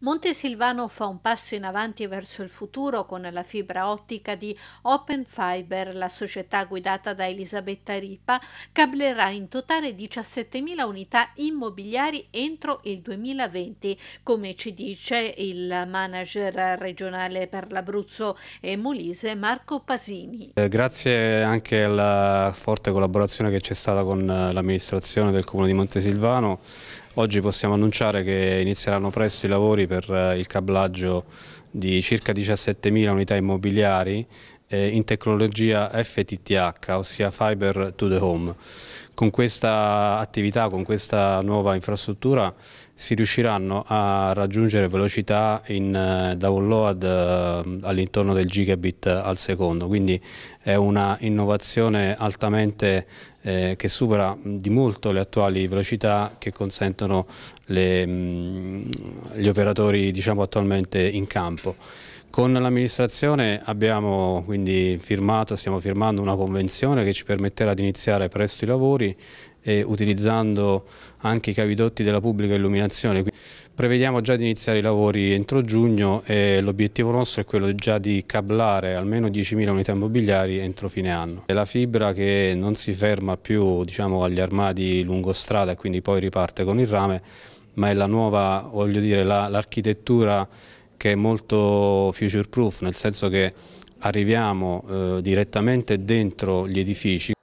Montesilvano fa un passo in avanti verso il futuro con la fibra ottica di Open Fiber, la società guidata da Elisabetta Ripa, cablerà in totale 17.000 unità immobiliari entro il 2020, come ci dice il manager regionale per l'Abruzzo e Molise Marco Pasini. Eh, grazie anche alla forte collaborazione che c'è stata con eh, l'amministrazione del comune di Montesilvano Oggi possiamo annunciare che inizieranno presto i lavori per eh, il cablaggio di circa 17.000 unità immobiliari eh, in tecnologia FTTH, ossia Fiber to the Home. Con questa attività, con questa nuova infrastruttura si riusciranno a raggiungere velocità in eh, download eh, all'intorno del gigabit al secondo, quindi è una innovazione altamente eh, che supera di molto le attuali velocità che consentono le, gli operatori diciamo, attualmente in campo campo. Con l'amministrazione abbiamo quindi firmato, stiamo firmando una convenzione che ci permetterà di iniziare presto i lavori e utilizzando anche i cavidotti della pubblica illuminazione. Prevediamo già di iniziare i lavori entro giugno e l'obiettivo nostro è quello già di cablare almeno 10.000 unità immobiliari entro fine anno. È la fibra che non si ferma più diciamo, agli armadi lungostrada e quindi poi riparte con il rame, ma è la nuova, l'architettura che è molto future proof, nel senso che arriviamo eh, direttamente dentro gli edifici